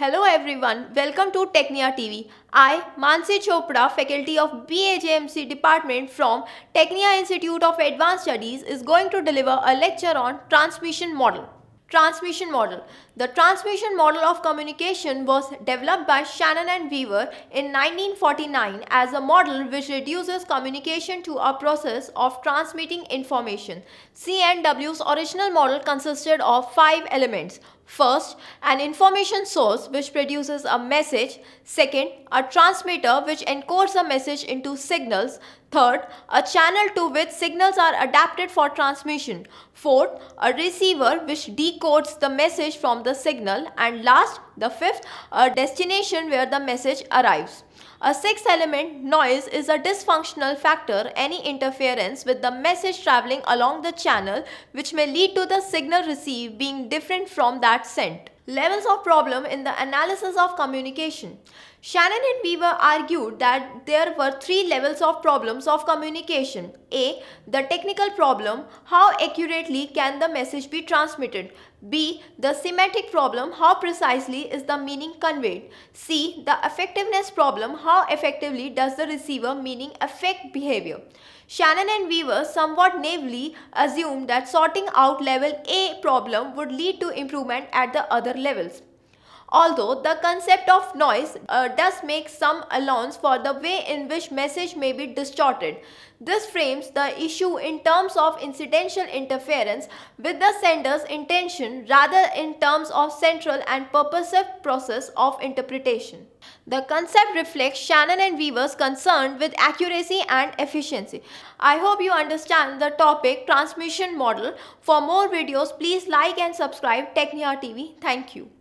Hello everyone, welcome to Technia TV. I, Mansi Chopra, faculty of BHMC department from Technia Institute of Advanced Studies is going to deliver a lecture on transmission model. Transmission model. The transmission model of communication was developed by Shannon and Weaver in 1949 as a model which reduces communication to a process of transmitting information. CNW's original model consisted of five elements First, an information source which produces a message. Second, a transmitter which encodes a message into signals. Third, a channel to which signals are adapted for transmission. Fourth, a receiver which decodes the message from the signal. And last, the fifth, a destination where the message arrives. A sixth element, noise, is a dysfunctional factor, any interference with the message traveling along the channel which may lead to the signal received being different from that sent levels of problem in the analysis of communication. Shannon and Weaver argued that there were three levels of problems of communication. A. The technical problem, how accurately can the message be transmitted? B. The semantic problem, how precisely is the meaning conveyed? C. The effectiveness problem, how effectively does the receiver meaning affect behavior? Shannon and Weaver somewhat naively assumed that sorting out level A problem would lead to improvement at the other levels. Although the concept of noise uh, does make some allowance for the way in which message may be distorted. This frames the issue in terms of incidental interference with the sender's intention rather in terms of central and purposive process of interpretation. The concept reflects Shannon and Weaver's concern with accuracy and efficiency. I hope you understand the topic transmission model. For more videos, please like and subscribe TechNia TV. Thank you.